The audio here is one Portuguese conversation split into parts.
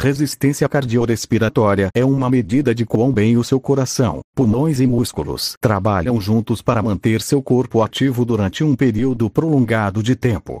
Resistência cardiorrespiratória é uma medida de quão bem o seu coração, pulmões e músculos trabalham juntos para manter seu corpo ativo durante um período prolongado de tempo.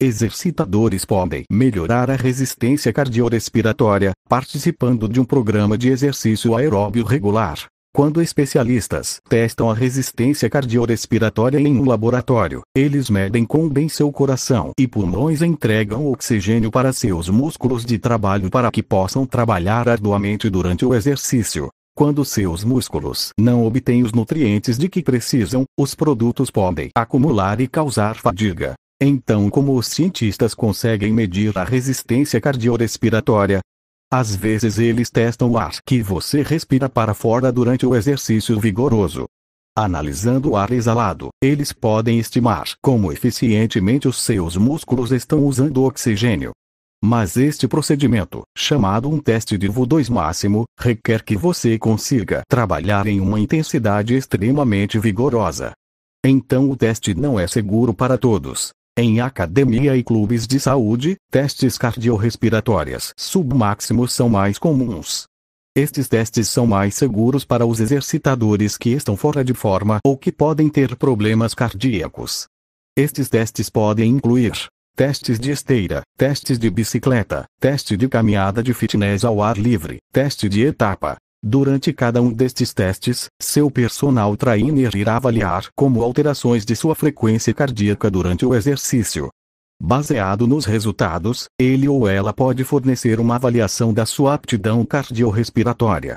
Exercitadores podem melhorar a resistência cardiorrespiratória participando de um programa de exercício aeróbio regular, quando especialistas testam a resistência cardiorrespiratória em um laboratório, eles medem com bem seu coração e pulmões entregam oxigênio para seus músculos de trabalho para que possam trabalhar arduamente durante o exercício. Quando seus músculos não obtêm os nutrientes de que precisam, os produtos podem acumular e causar fadiga. Então, como os cientistas conseguem medir a resistência cardiorrespiratória, às vezes eles testam o ar que você respira para fora durante o exercício vigoroso. Analisando o ar exalado, eles podem estimar como eficientemente os seus músculos estão usando oxigênio. Mas este procedimento, chamado um teste de VO2 máximo, requer que você consiga trabalhar em uma intensidade extremamente vigorosa. Então o teste não é seguro para todos. Em academia e clubes de saúde, testes cardiorrespiratórias submáximos são mais comuns. Estes testes são mais seguros para os exercitadores que estão fora de forma ou que podem ter problemas cardíacos. Estes testes podem incluir testes de esteira, testes de bicicleta, teste de caminhada de fitness ao ar livre, teste de etapa, Durante cada um destes testes, seu personal trainer irá avaliar como alterações de sua frequência cardíaca durante o exercício. Baseado nos resultados, ele ou ela pode fornecer uma avaliação da sua aptidão cardiorrespiratória.